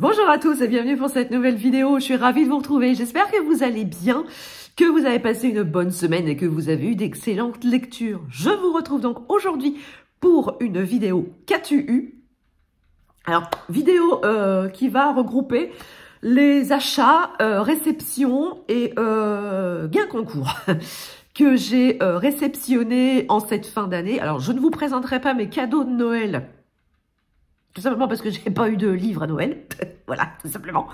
Bonjour à tous et bienvenue pour cette nouvelle vidéo. Je suis ravie de vous retrouver. J'espère que vous allez bien, que vous avez passé une bonne semaine et que vous avez eu d'excellentes lectures. Je vous retrouve donc aujourd'hui pour une vidéo Qu'as-tu eu Alors, vidéo euh, qui va regrouper les achats, euh, réceptions et euh, gains concours que j'ai euh, réceptionnés en cette fin d'année. Alors, je ne vous présenterai pas mes cadeaux de Noël tout simplement parce que j'ai pas eu de livre à Noël. voilà, tout simplement.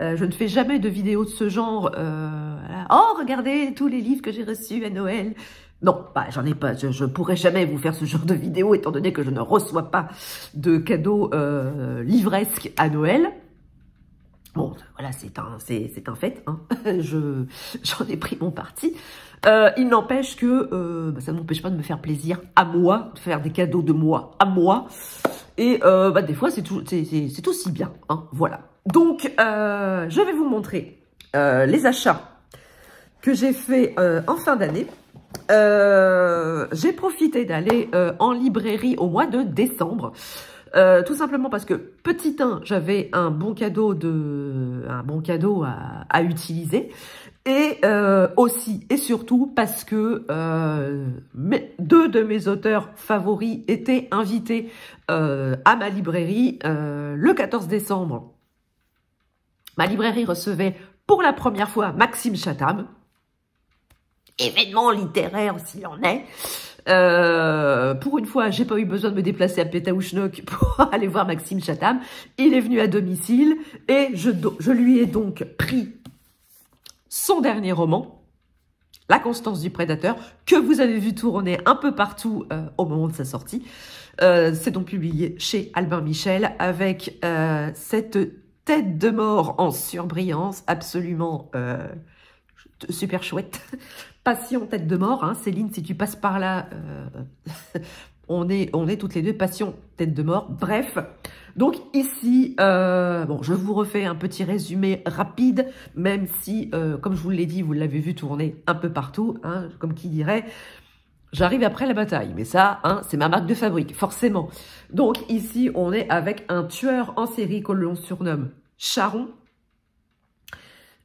Euh, je ne fais jamais de vidéos de ce genre. Euh, oh, regardez tous les livres que j'ai reçus à Noël. Non, bah, j'en ai pas. Je, ne pourrais jamais vous faire ce genre de vidéo étant donné que je ne reçois pas de cadeaux euh, livresques à Noël. Bon, euh, voilà, c'est un, c'est un fait. Hein. je j'en ai pris mon parti. Euh, il n'empêche que euh, bah, ça ne m'empêche pas de me faire plaisir à moi, de faire des cadeaux de moi à moi. Et bah, des fois, c'est c'est aussi bien. Hein, voilà. Donc, je vais vous montrer les achats que j'ai fait en fin d'année. j'ai profité d'aller en librairie au mois de décembre euh, tout simplement parce que, petit 1, j'avais un bon cadeau, de, un bon cadeau à, utiliser. Et euh, aussi et surtout parce que euh, deux de mes auteurs favoris étaient invités à ma librairie le 14 décembre. Ma librairie recevait pour la première fois Maxime Chatham, événement littéraire s'il en est, euh, pour une fois, j'ai pas eu besoin de me déplacer à Pétaouchnok pour aller voir Maxime Chatham. Il est venu à domicile et je, lui ai donc pris son dernier roman, la constance du prédateur, que vous avez vu tourner un peu partout euh, au moment de sa sortie. Euh, c'est donc publié chez Albin Michel avec cette tête de mort en surbrillance absolument super chouette. Passion tête de mort, hein. Céline, si tu passes par là, euh, on, est, on est toutes les deux passion tête de mort. Bref, donc ici, euh, bon, je vous refais un petit résumé rapide, même si, euh, comme je vous l'ai dit, vous l'avez vu tourner un peu partout, hein, comme qui dirait, J'arrive après la bataille, mais ça, hein, c'est ma marque de fabrique, forcément. Donc ici, on est avec un tueur en série que l'on surnomme Charon,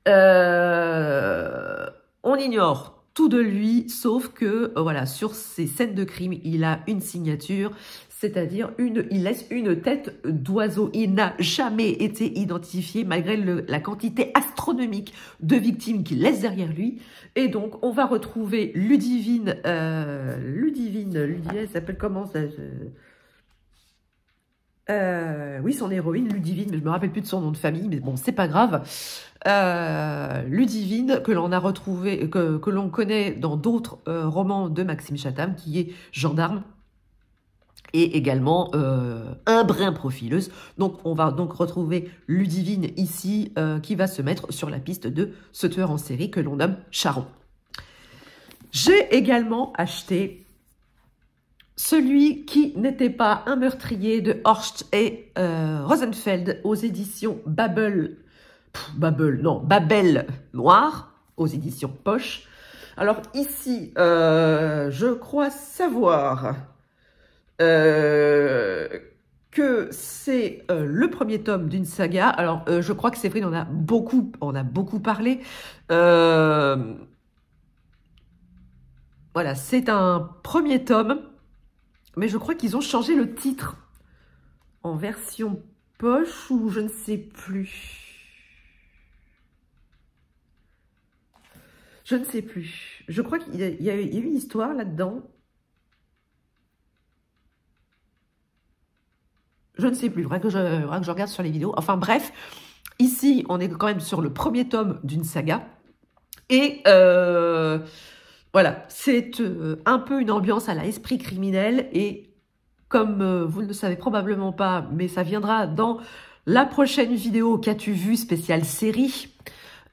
euh, on ignore tout de lui, sauf que euh, voilà, sur ces scènes de crime, il a une signature, c'est-à-dire une, il laisse une tête d'oiseau. Il n'a jamais été identifié malgré la quantité astronomique de victimes qu'il laisse derrière lui. Et donc, on va retrouver Ludivine, euh, Ludivine, Ludivine, elle s'appelle comment ça euh, oui, son héroïne, Ludivine, mais je me rappelle plus de son nom de famille, mais bon, c'est pas grave. Euh, Ludivine, que l'on a retrouvé, que, l'on connaît dans d'autres euh, romans de Maxime Chatham, qui est gendarme et également euh, un brin profileuse. Donc, on va donc retrouver Ludivine ici, qui va se mettre sur la piste de ce tueur en série que l'on nomme Charon. J'ai également acheté celui qui n'était pas un meurtrier de Horst et euh, Rosenfeld aux éditions Babel, Babel, non, Babel Noir, aux éditions Poche. Alors ici, euh, je crois savoir euh, que c'est le premier tome d'une saga. Alors je crois que Séverine en a beaucoup, on a beaucoup parlé. voilà, c'est un premier tome mais je crois qu'ils ont changé le titre en version poche ou je ne sais plus. Je ne sais plus. Je crois qu'il y, a eu une histoire là-dedans. Je ne sais plus. Vrai que, je, que je regarde sur les vidéos. Enfin bref, ici, on est quand même sur le premier tome d'une saga. Et... Euh, voilà, c'est euh, un peu une ambiance à l'esprit criminel et comme euh, vous ne le savez probablement pas, mais ça viendra dans la prochaine vidéo qu'as-tu vu spéciale série.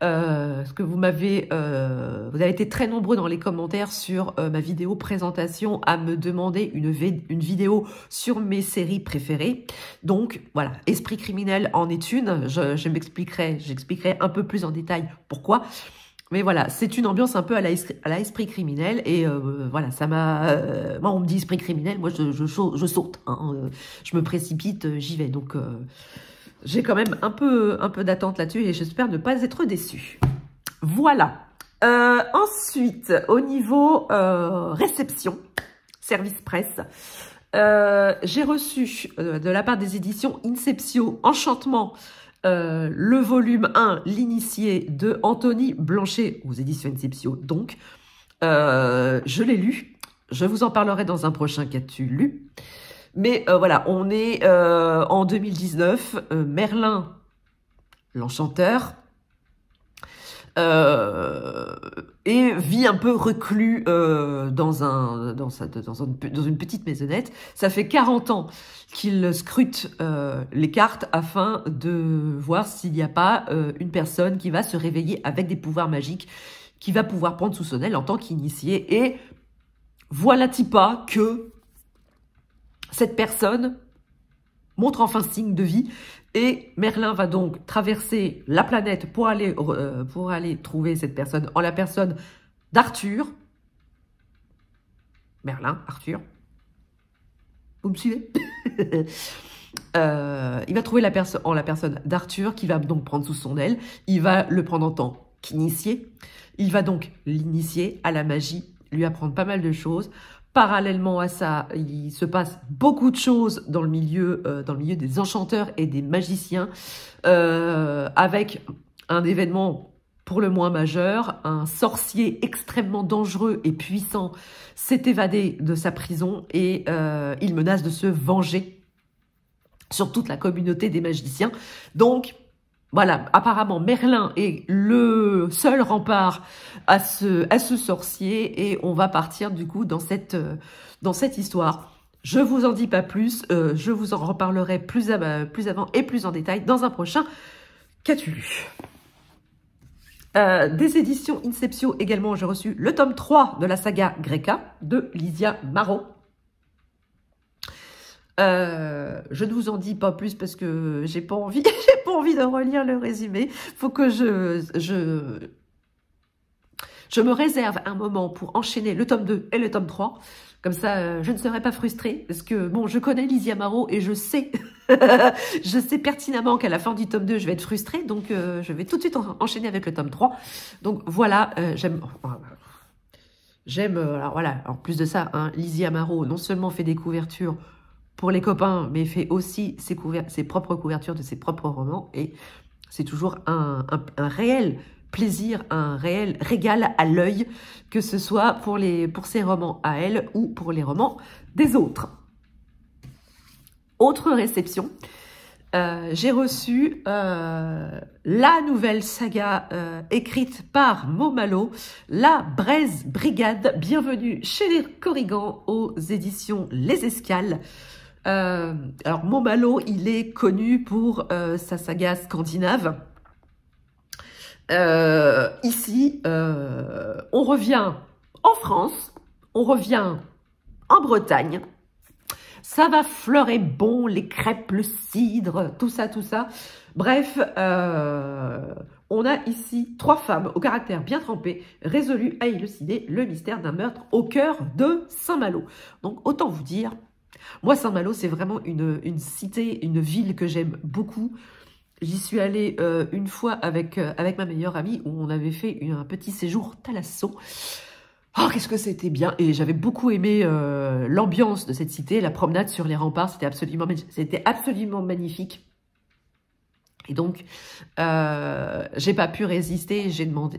Euh, que vous m'avez, vous avez été très nombreux dans les commentaires sur ma vidéo présentation à me demander une, une vidéo sur mes séries préférées. Donc voilà, Esprit criminel en est une. Je, je m'expliquerai, j'expliquerai un peu plus en détail pourquoi mais voilà, c'est une ambiance un peu à l'esprit criminel. Et euh, voilà, ça m'a. Euh, moi, on me dit esprit criminel, moi, je, je, saute. Hein, euh, je me précipite, j'y vais. Donc, j'ai quand même un peu, un peu d'attente là-dessus et j'espère ne pas être déçue. Voilà. ensuite, au niveau réception, service presse, j'ai reçu de la part des éditions Inceptio, Enchantement euh, le volume 1, L'initié de Anthony Blanchet, aux éditions Inceptio donc. Euh, je l'ai lu, je vous en parlerai dans un prochain Qu'as-tu lu Mais euh, voilà, on est en 2019, Merlin, l'enchanteur, euh, et vit un peu reclus euh, dans, un, dans, une petite maisonnette. Ça fait 40 ans qu'il scrute euh, les cartes afin de voir s'il n'y a pas une personne qui va se réveiller avec des pouvoirs magiques, qui va pouvoir prendre sous son aile en tant qu'initié. Et voilà-t-il pas que cette personne montre enfin signe de vie. Et Merlin va donc traverser la planète pour aller, euh, pour aller trouver cette personne en la personne d'Arthur. Merlin, Arthur. Vous me suivez euh, Il va trouver la en la personne d'Arthur, qui va donc prendre sous son aile. Il va le prendre en tant qu'initié. Il va donc l'initier à la magie, lui apprendre pas mal de choses Parallèlement à ça, il se passe beaucoup de choses dans le milieu, euh, dans le milieu des enchanteurs et des magiciens, euh, avec un événement pour le moins majeur, un sorcier extrêmement dangereux et puissant s'est évadé de sa prison et euh, il menace de se venger sur toute la communauté des magiciens. Donc, voilà, apparemment Merlin est le seul rempart à ce, sorcier et on va partir du coup dans cette, histoire. Je vous en dis pas plus, euh, je vous en reparlerai plus, avant et plus en détail dans un prochain Qu'as-tu euh, des éditions Inception également, j'ai reçu le tome 3 de la saga Greca de Lysia Marot. Euh, je ne vous en dis pas plus parce que j'ai pas envie, j'ai pas envie de relire le résumé. Faut que je, je, je me réserve un moment pour enchaîner le tome 2 et le tome 3. Comme ça, euh, je ne serai pas frustrée parce que bon, je connais Lizzie Amaro et je sais, je sais pertinemment qu'à la fin du tome 2, je vais être frustrée. Donc, euh, je vais tout de suite enchaîner avec le tome 3. Donc voilà, euh, j'aime. J'aime, alors voilà, en plus de ça, hein, Lizzie Amaro non seulement fait des couvertures pour les copains, mais fait aussi ses, propres couvertures de ses propres romans. Et c'est toujours un, réel plaisir, un réel régal à l'œil, que ce soit pour, ses romans à elle ou pour les romans des autres. Autre réception, euh, j'ai reçu euh, la nouvelle saga euh, écrite par Momalo, La Braise Brigade. Bienvenue chez les Corrigans aux éditions Les Escales. Euh, alors Momalo, il est connu pour euh, sa saga scandinave. Euh, ici, on revient en France, on revient en Bretagne. Ça va fleurer bon, les crêpes, le cidre, tout ça, tout ça. Bref, on a ici trois femmes au caractère bien trempé, résolues à élucider le mystère d'un meurtre au cœur de Saint-Malo. Donc, autant vous dire, moi, Saint-Malo, c'est vraiment une, une, cité, une ville que j'aime beaucoup. J'y suis allée euh, une fois avec, euh, avec ma meilleure amie où on avait fait un petit séjour Talasso. Oh, qu'est-ce que c'était bien Et j'avais beaucoup aimé euh, l'ambiance de cette cité, la promenade sur les remparts, c'était absolument, absolument magnifique. Et donc, euh, j'ai pas pu résister. J'ai demandé,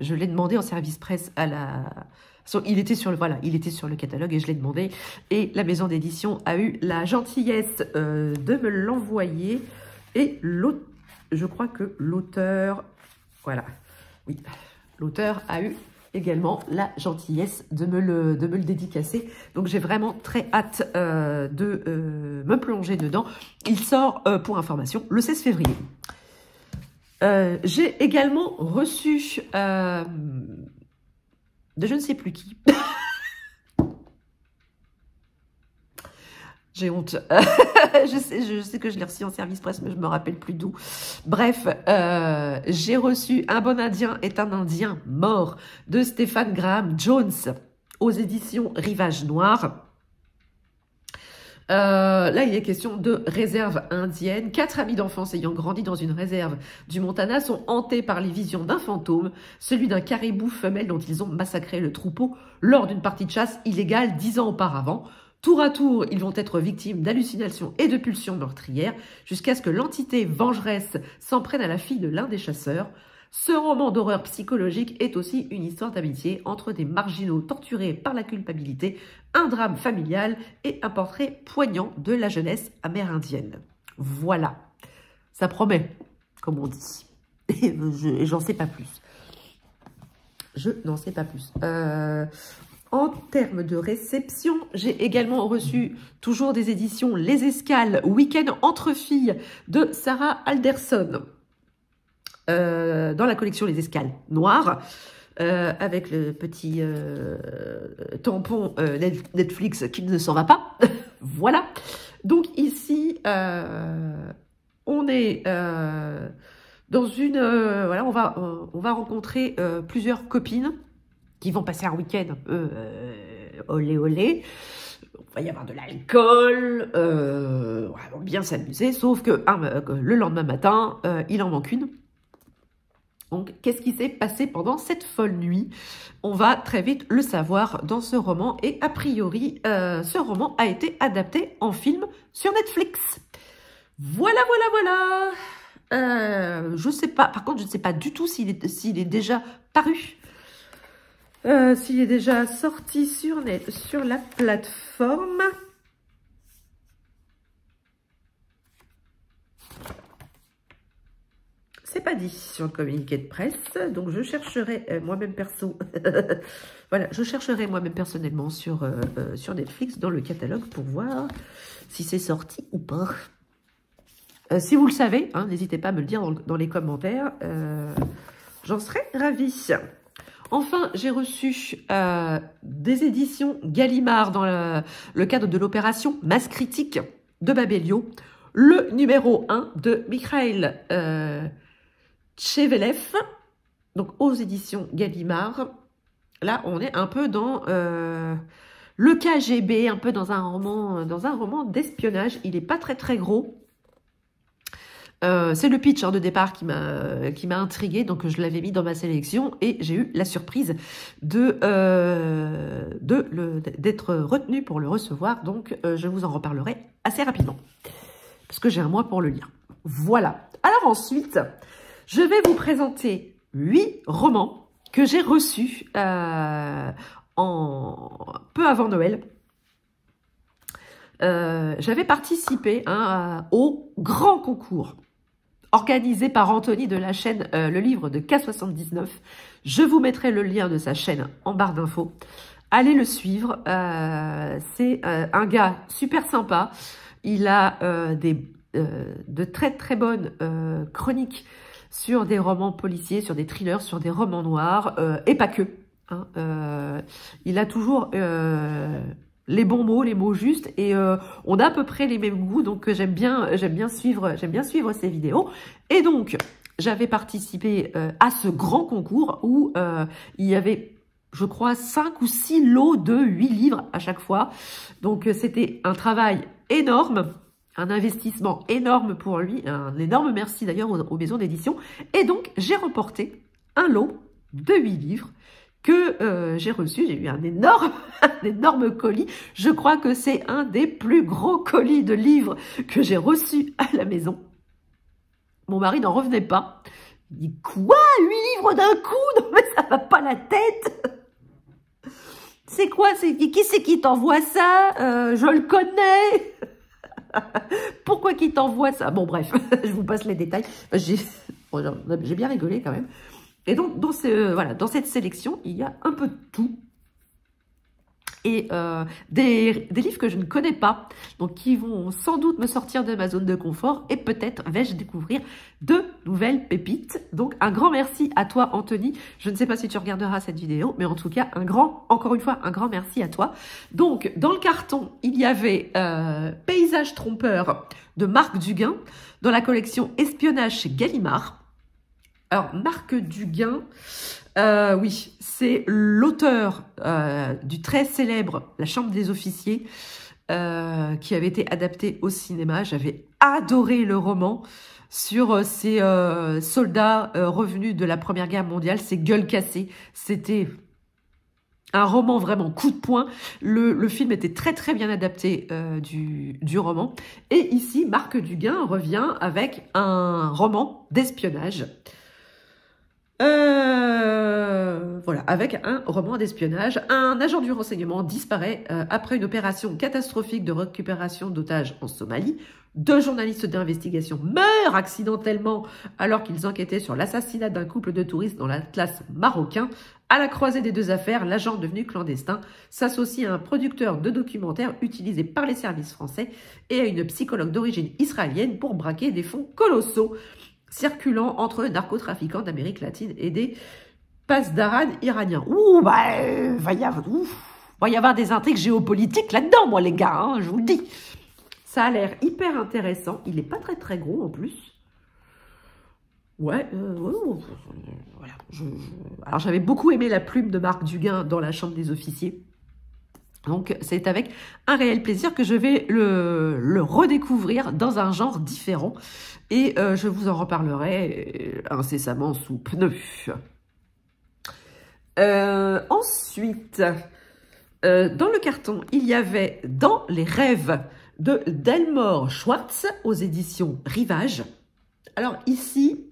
je l'ai demandé en service presse à la, il était sur le voilà, il était sur le catalogue et je l'ai demandé. Et la maison d'édition a eu la gentillesse euh, de me l'envoyer. Et je crois que l'auteur, voilà, oui, l'auteur a eu également la gentillesse de me le, de me dédicacer. Donc j'ai vraiment très hâte euh, de euh, me plonger dedans. Il sort, pour information, le 16 février. j'ai également reçu de je ne sais plus qui. J'ai honte. je, sais, que je l'ai reçu en service presse, mais je me rappelle plus d'où. Bref, euh, j'ai reçu Un bon Indien est un Indien mort de Stéphane Graham Jones aux éditions Rivage Noir. Euh, là, il est question de réserve indienne. Quatre amis d'enfance ayant grandi dans une réserve du Montana sont hantés par les visions d'un fantôme, celui d'un caribou femelle dont ils ont massacré le troupeau lors d'une partie de chasse illégale dix ans auparavant. Tour à tour, ils vont être victimes d'hallucinations et de pulsions meurtrières, jusqu'à ce que l'entité vengeresse s'en prenne à la fille de l'un des chasseurs. Ce roman d'horreur psychologique est aussi une histoire d'amitié entre des marginaux torturés par la culpabilité, un drame familial et un portrait poignant de la jeunesse amérindienne. Voilà, ça promet, comme on dit. Et j'en sais pas plus. Je n'en sais pas plus. Euh, en termes de réception, j'ai également reçu toujours des éditions Les Escales, Week-end entre filles de Sarah Alderson. Euh, dans la collection Les Escales Noires, euh, avec le petit euh, tampon Netflix qui ne s'en va pas. voilà. Donc ici, on est dans une... voilà, on va, on va rencontrer plusieurs copines qui vont passer un week-end, olé olé Il va y avoir de l'alcool, on va bien s'amuser, sauf que le lendemain matin, il en manque une. Donc, qu'est-ce qui s'est passé pendant cette folle nuit On va très vite le savoir dans ce roman et a priori, euh, ce roman a été adapté en film sur Netflix. Voilà, voilà, voilà euh, Je sais pas, par contre, je ne sais pas du tout s'il est, déjà paru. Euh, s'il est déjà sorti sur, sur la plateforme. c'est pas dit sur le communiqué de presse. Donc, je chercherai euh, moi-même perso. voilà, je chercherai moi-même personnellement sur, euh, euh, sur Netflix dans le catalogue pour voir si c'est sorti ou pas. si vous le savez, hein, n'hésitez pas à me le dire dans, les commentaires. J'en serais ravie. Enfin, j'ai reçu des éditions Gallimard dans le, cadre de l'opération Masse Critique de Babelio le numéro 1 de Michael chez donc aux éditions Gallimard. Là, on est un peu dans euh, le KGB, un peu dans un roman, dans un roman d'espionnage. Il n'est pas très très gros. Euh, c'est le pitch hein, de départ qui m'a qui m'a intrigué, donc je l'avais mis dans ma sélection et j'ai eu la surprise de euh, d'être retenu pour le recevoir. Donc je vous en reparlerai assez rapidement parce que j'ai un mois pour le lire. Voilà. Alors ensuite, je vais vous présenter huit romans que j'ai reçus euh, en... peu avant Noël. Euh, j'avais participé hein, au grand concours organisé par Anthony de la chaîne euh, Le Livre de K79. Je vous mettrai le lien de sa chaîne en barre d'infos. Allez le suivre, c'est un gars super sympa. Il a des, de très très bonnes chroniques sur des romans policiers, sur des thrillers, sur des romans noirs, euh, et pas que. Hein, euh, il a toujours euh, les bons mots, les mots justes, et on a à peu près les mêmes goûts, donc j'aime bien, j'aime bien suivre, j'aime bien suivre ses vidéos. Et donc, j'avais participé à ce grand concours où il y avait je crois, 5 ou 6 lots de 8 livres à chaque fois. Donc, c'était un travail énorme un investissement énorme pour lui, un énorme merci d'ailleurs aux, maisons d'édition. Et donc, j'ai remporté un lot de 8 livres que euh, j'ai reçu. J'ai eu un énorme, un énorme colis. Je crois que c'est un des plus gros colis de livres que j'ai reçu à la maison. Mon mari n'en revenait pas. Il dit quoi Huit livres d'un coup Non mais ça va pas la tête C'est quoi Qui c'est qui t'envoie ça euh, Je le connais Pourquoi qu'il t'envoie ça Bon, bref, je vous passe les détails. J'ai bien rigolé quand même. Et donc, voilà, dans cette sélection, il y a un peu de tout. Euh, des, livres que je ne connais pas, donc qui vont sans doute me sortir de ma zone de confort et peut-être vais-je découvrir de nouvelles pépites. Donc un grand merci à toi Anthony, je ne sais pas si tu regarderas cette vidéo, mais en tout cas un grand, encore une fois, un grand merci à toi. Donc dans le carton, il y avait euh, Paysage trompeur de Marc Duguin dans la collection Espionnage Gallimard. Alors, Marc Duguin, euh, oui, c'est l'auteur euh, du très célèbre La Chambre des officiers euh, qui avait été adapté au cinéma. J'avais adoré le roman sur ces soldats revenus de la Première Guerre mondiale, ces gueules cassées. C'était un roman vraiment coup de poing. Le, film était très très bien adapté du, du, roman. Et ici, Marc Duguin revient avec un roman d'espionnage. Euh, euh, voilà, avec un roman d'espionnage. Un agent du renseignement disparaît euh, après une opération catastrophique de récupération d'otages en Somalie. Deux journalistes d'investigation meurent accidentellement alors qu'ils enquêtaient sur l'assassinat d'un couple de touristes dans l'Atlas marocain. À la croisée des deux affaires, l'agent devenu clandestin s'associe à un producteur de documentaires utilisé par les services français et à une psychologue d'origine israélienne pour braquer des fonds colossaux circulant entre narcotrafiquants d'Amérique latine et des d'Aran iranien. Ouh, bah, euh, va y avoir, va y avoir des intrigues géopolitiques là-dedans, moi, les gars, hein, je vous le dis. Ça a l'air hyper intéressant. Il n'est pas très, très gros, en plus. Ouais, euh, Alors, j'avais beaucoup aimé la plume de Marc Duguin dans la chambre des officiers. Donc, c'est avec un réel plaisir que je vais le, redécouvrir dans un genre différent. Et euh, je vous en reparlerai incessamment sous pneu. Euh, ensuite, euh, dans le carton, il y avait « Dans les rêves » de Delmore Schwartz aux éditions Rivage. Alors ici,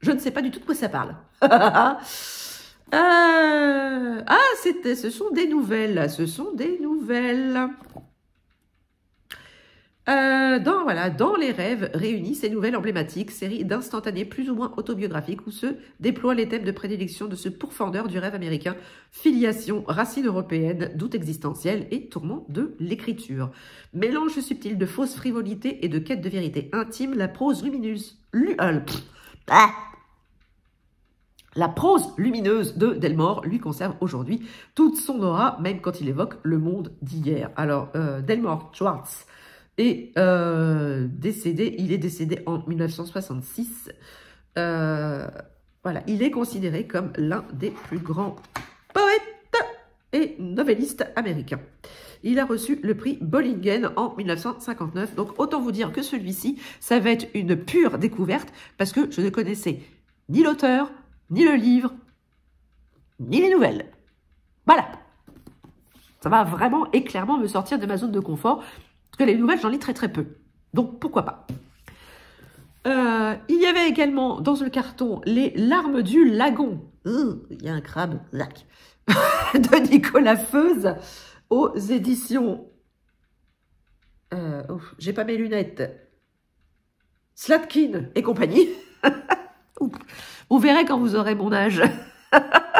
je ne sais pas du tout de quoi ça parle. Euh, ah, c'était, ce sont des nouvelles, ce sont des nouvelles. Euh, dans, voilà, dans les rêves réunis, ces nouvelles emblématiques, séries d'instantanés plus ou moins autobiographiques où se déploient les thèmes de prédilection de ce pourfendeur du rêve américain, filiation, racine européenne, doute existentiel et tourment de l'écriture. Mélange subtil de fausse frivolité et de quête de vérité intime, la prose lumineuse, l'ulp euh, bah. La prose lumineuse de Delmore lui conserve aujourd'hui toute son aura, même quand il évoque le monde d'hier. Alors, euh, Delmore Schwartz, et euh, décédé, il est décédé en 1966. Euh, voilà, il est considéré comme l'un des plus grands poètes et novellistes américains. Il a reçu le prix Bollingen en 1959. Donc, autant vous dire que celui-ci, ça va être une pure découverte parce que je ne connaissais ni l'auteur, ni le livre, ni les nouvelles. Voilà. Ça va vraiment et clairement me sortir de ma zone de confort parce que les nouvelles, j'en lis très très peu. Donc pourquoi pas euh, Il y avait également dans le carton Les larmes du lagon. Hum, il y a un crabe, lac. de Nicolas Feuze aux éditions. Euh, j'ai pas mes lunettes. Slatkin et compagnie. Vous verrez quand vous aurez mon âge.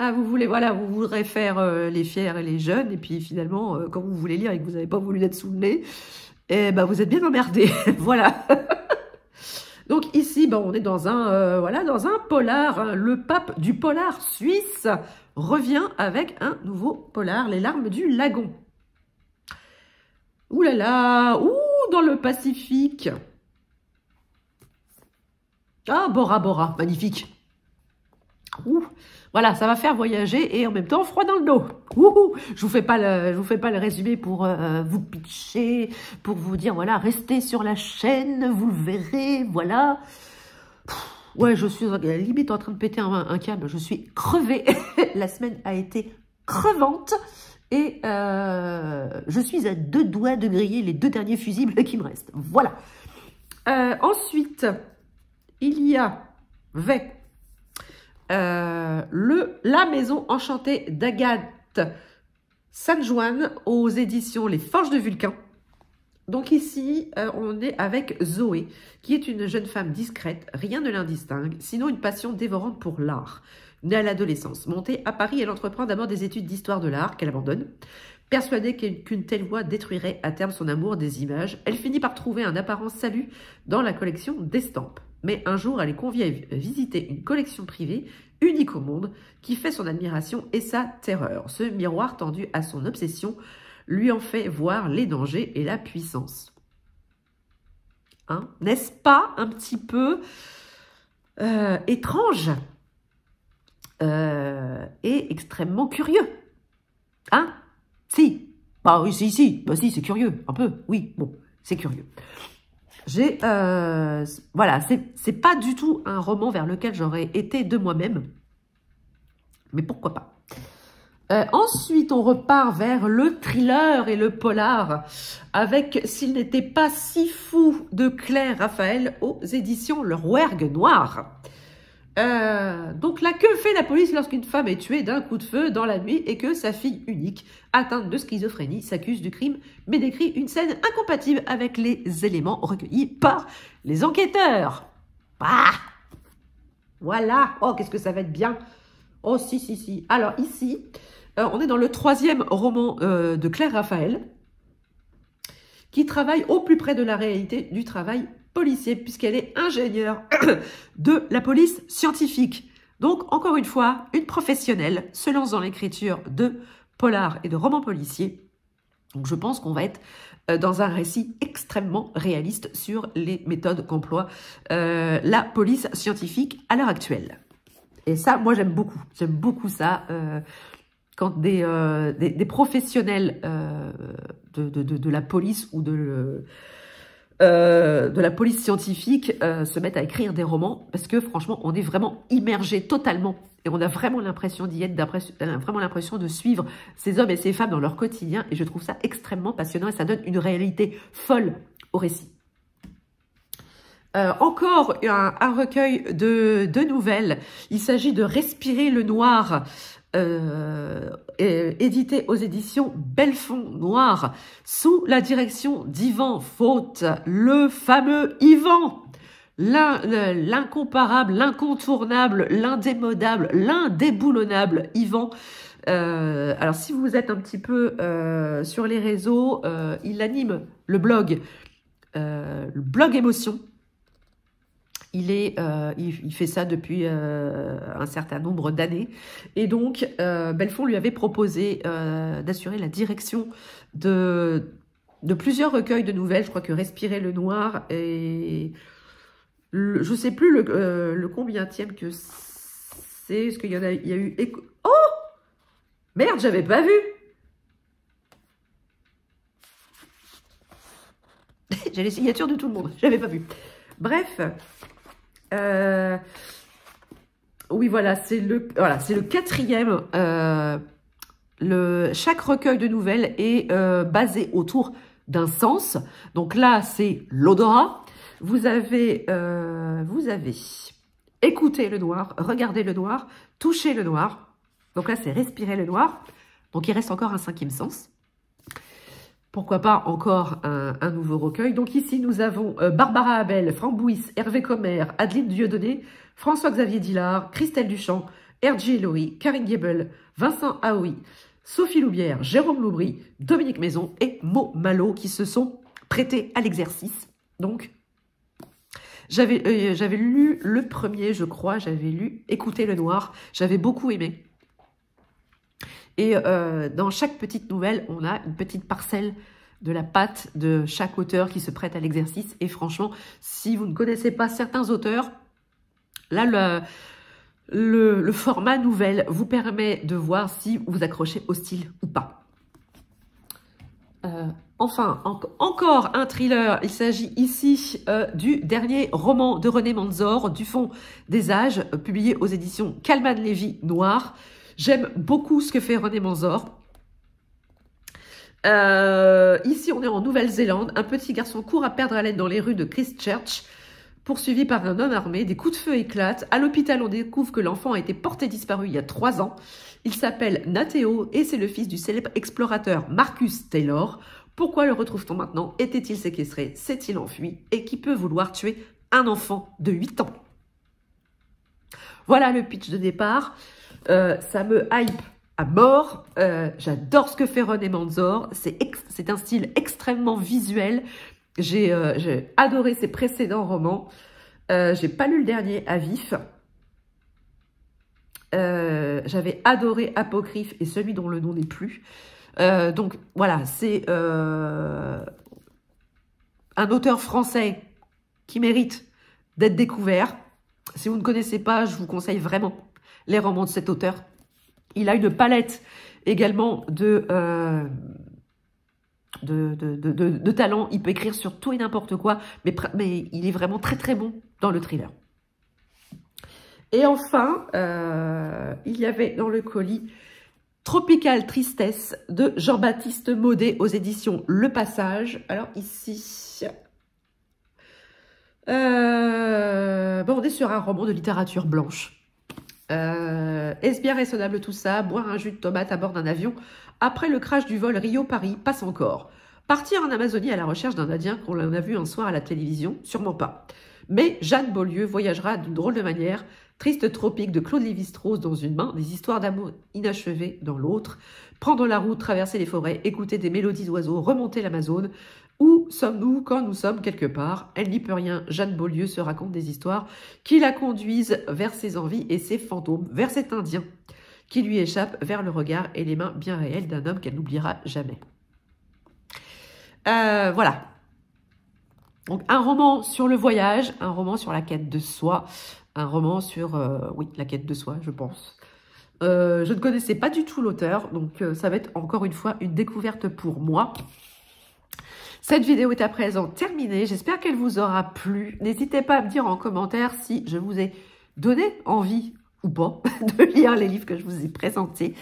Ah, vous voulez, voilà, vous voudrez faire euh, les fiers et les jeunes, et puis finalement, euh, quand vous voulez lire et que vous n'avez pas voulu être sous le nez, eh ben, vous êtes bien emmerdé. voilà. Donc ici, ben, on est dans un, euh, voilà, dans un polar. Hein. Le pape du polar suisse revient avec un nouveau polar, Les larmes du lagon. Ouh là là, ouh, dans le Pacifique. Ah, Bora Bora, magnifique. Voilà, ça va faire voyager et en même temps froid dans le dos. Je vous fais pas le, je vous fais pas le résumé pour euh, vous pitcher, pour vous dire voilà, restez sur la chaîne, vous le verrez, voilà. ouais, je suis limite en train de péter un, câble, je suis crevée. la semaine a été crevante. Et euh, je suis à deux doigts de griller les deux derniers fusibles qui me restent. Voilà. Euh, ensuite, il y a Vec. Euh, le, La Maison Enchantée d'Agathe San aux éditions Les Forges de Vulcan. Donc ici, euh, on est avec Zoé, qui est une jeune femme discrète, rien ne l'indistingue, sinon une passion dévorante pour l'art. Née à l'adolescence, montée à Paris, elle entreprend d'abord des études d'histoire de l'art qu'elle abandonne. Persuadée qu'une telle voie détruirait à terme son amour des images, elle finit par trouver un apparent salut dans la collection d'estampes. Mais un jour, elle est conviée à euh, visiter une collection privée, unique au monde, qui fait son admiration et sa terreur. Ce miroir tendu à son obsession lui en fait voir les dangers et la puissance. Hein, n'est-ce pas un petit peu euh, étrange euh, et extrêmement curieux Hein Si Bah oui, si, si, bah, si, c'est curieux, un peu, oui, bon, c'est curieux. J'ai, euh, voilà, c'est pas du tout un roman vers lequel j'aurais été de moi-même, mais pourquoi pas. Euh, ensuite, on repart vers le thriller et le polar avec « S'il n'était pas si fou » de Claire Raphaël aux éditions Le Rouergue Noir. Euh, donc là, que fait la police lorsqu'une femme est tuée d'un coup de feu dans la nuit et que sa fille unique, atteinte de schizophrénie, s'accuse du crime, mais décrit une scène incompatible avec les éléments recueillis par les enquêteurs bah! Voilà Oh, qu'est-ce que ça va être bien Oh, si, si, si Alors ici, euh, on est dans le troisième roman euh, de Claire Raphaël, qui travaille au plus près de la réalité du travail policier puisqu'elle est ingénieure de la police scientifique. Donc, encore une fois, une professionnelle se lance dans l'écriture de polar et de romans policiers. Donc, je pense qu'on va être euh, dans un récit extrêmement réaliste sur les méthodes qu'emploie euh, la police scientifique à l'heure actuelle. Et ça, moi, j'aime beaucoup. J'aime beaucoup ça. Euh, quand des, professionnels de, la police ou de euh, de la police scientifique euh, se mettent à écrire des romans parce que franchement, on est vraiment immergé totalement et on a vraiment l'impression d'y être, euh, vraiment l'impression de suivre ces hommes et ces femmes dans leur quotidien et je trouve ça extrêmement passionnant et ça donne une réalité folle au récit. encore un, un recueil de, de, nouvelles. Il s'agit de Respirer le noir euh, euh, édité aux éditions Belfond Noir, sous la direction d'Ivan Faute, le fameux Ivan l'incomparable, l'incontournable, l'indémodable, l'indéboulonnable Ivan. Euh, alors si vous êtes un petit peu sur les réseaux, il anime le blog, le blog émotion, euh, il, fait ça depuis euh, un certain nombre d'années. Et donc, euh, Belfond lui avait proposé d'assurer la direction de, plusieurs recueils de nouvelles. Je crois que Respirer le Noir et... je ne sais plus le, le combienième que c'est. Est-ce qu'il y en a, il y eu... oh Merde, j'avais pas vu J'ai les signatures de tout le monde, j'avais pas vu. Bref, euh, oui, voilà, c'est le, voilà, le quatrième. Euh, le, chaque recueil de nouvelles est euh, basé autour d'un sens. Donc là, c'est l'odorat. Vous avez, vous avez écouté le noir, regardez le noir, touché le noir. Donc là, c'est respirer le noir. Donc il reste encore un cinquième sens pourquoi pas encore euh, un, nouveau recueil. Donc ici, nous avons euh, Barbara Abel, Franck Bouis, Hervé Commer, Adeline Dieudonné, François-Xavier Dillard, Christelle Duchamp, R.J. Lori, Karine Gebel, Vincent Aoui, Sophie Loubière, Jérôme Loubry, Dominique Maison et Mo Malo qui se sont prêtés à l'exercice. Donc, j'avais euh, lu le premier, je crois, j'avais lu Écouter le Noir, j'avais beaucoup aimé. Et euh, dans chaque petite nouvelle, on a une petite parcelle de la patte de chaque auteur qui se prête à l'exercice. Et franchement, si vous ne connaissez pas certains auteurs, là, le, format nouvelle vous permet de voir si vous vous accrochez au style ou pas. Euh, enfin, encore un thriller. Il s'agit ici euh, du dernier roman de René Manzor, Du fond des âges, publié aux éditions Calman Lévy Noir. J'aime beaucoup ce que fait René Manzor. Euh, ici, on est en Nouvelle-Zélande. Un petit garçon court à perdre l'aide dans les rues de Christchurch, poursuivi par un homme armé. Des coups de feu éclatent. À l'hôpital, on découvre que l'enfant a été porté disparu il y a trois ans. Il s'appelle Nateo et c'est le fils du célèbre explorateur Marcus Taylor. Pourquoi le retrouve-t-on maintenant Était-il séquestré S'est-il enfui Et qui peut vouloir tuer un enfant de 8 ans Voilà le pitch de départ. Euh, ça me hype à mort. Euh, j'adore ce que fait René Manzor. C'est un style extrêmement visuel. J'ai euh, adoré ses précédents romans. J'ai pas lu le dernier à vif. J'avais adoré Apocryphe et celui dont le nom n'est plus. donc voilà, c'est un auteur français qui mérite d'être découvert. Si vous ne connaissez pas, je vous conseille vraiment les romans de cet auteur. Il a une palette également euh, de, de, talent. Il peut écrire sur tout et n'importe quoi, mais, mais, il est vraiment très très bon dans le thriller. Et enfin, euh, il y avait dans le colis Tropical Tristesse de Jean-Baptiste Maudet aux éditions Le Passage. Alors ici, euh, on est sur un roman de littérature blanche. Euh, est-ce bien raisonnable tout ça Boire un jus de tomate à bord d'un avion après le crash du vol Rio-Paris passe encore. Partir en Amazonie à la recherche d'un Indien qu'on a vu un soir à la télévision Sûrement pas. Mais Jeanne Beaulieu voyagera d'une drôle de manière, triste tropique de Claude Lévi-Strauss dans une main, des histoires d'amour inachevées dans l'autre, prendre la route, traverser les forêts, écouter des mélodies d'oiseaux, remonter l'Amazone, où sommes-nous quand nous sommes quelque part Elle n'y peut rien. Jeanne Beaulieu se raconte des histoires qui la conduisent vers ses envies et ses fantômes, vers cet Indien qui lui échappe vers le regard et les mains bien réelles d'un homme qu'elle n'oubliera jamais. Euh, voilà. Donc un roman sur le voyage, un roman sur la quête de soi, un roman sur, euh, oui, la quête de soi, je pense. Euh, je ne connaissais pas du tout l'auteur, donc ça va être encore une fois une découverte pour moi. Cette vidéo est à présent terminée. J'espère qu'elle vous aura plu. N'hésitez pas à me dire en commentaire si je vous ai donné envie ou pas de lire les livres que je vous ai présentés.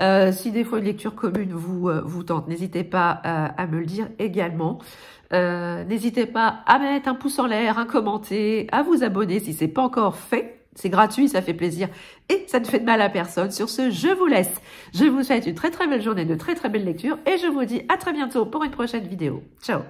Euh, si des fois une lecture commune vous, euh, vous tente, n'hésitez pas euh, à me le dire également. n'hésitez pas à mettre un pouce en l'air, à commenter, à vous abonner si ce n'est pas encore fait. C'est gratuit, ça fait plaisir et ça ne fait de mal à personne. Sur ce, je vous laisse. Je vous souhaite une très très belle journée, de très très belle lecture et je vous dis à très bientôt pour une prochaine vidéo. Ciao